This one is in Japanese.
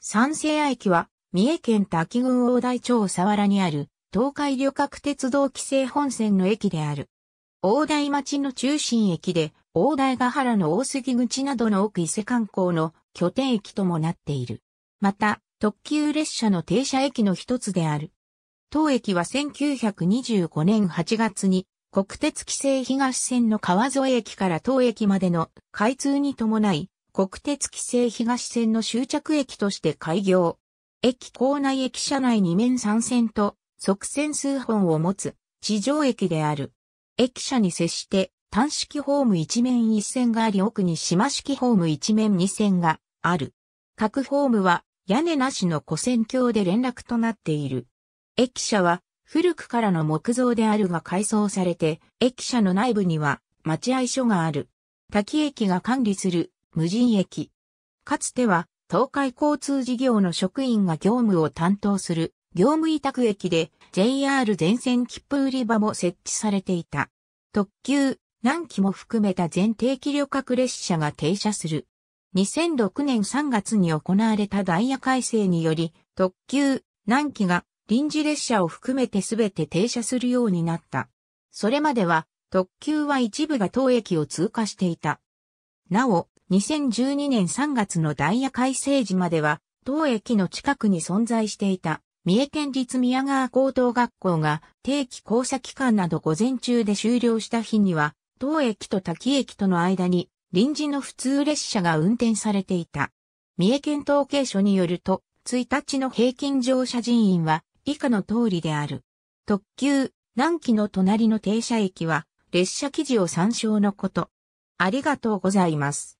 三世屋駅は、三重県多郡大台町佐原にある、東海旅客鉄道規制本線の駅である。大台町の中心駅で、大台ヶ原の大杉口などの奥伊勢観光の拠点駅ともなっている。また、特急列車の停車駅の一つである。当駅は1925年8月に、国鉄規制東線の川添駅から当駅までの開通に伴い、国鉄規制東線の終着駅として開業。駅構内駅舎内2面3線と、側線数本を持つ、地上駅である。駅舎に接して、単式ホーム1面1線があり奥に島式ホーム1面2線がある。各ホームは屋根なしの古線橋で連絡となっている。駅舎は古くからの木造であるが改装されて、駅舎の内部には待合所がある。滝駅が管理する無人駅。かつては、東海交通事業の職員が業務を担当する業務委託駅で JR 全線切符売り場も設置されていた。特急、南紀も含めた全定期旅客列車が停車する。2006年3月に行われたダイヤ改正により、特急、南紀が臨時列車を含めてすべて停車するようになった。それまでは特急は一部が当駅を通過していた。なお、2012年3月のダイヤ改正時までは、当駅の近くに存在していた、三重県立宮川高等学校が定期交差期間など午前中で終了した日には、当駅と滝駅との間に臨時の普通列車が運転されていた。三重県統計所によると、1日の平均乗車人員は以下の通りである。特急、南紀の隣の停車駅は列車記事を参照のこと。ありがとうございます。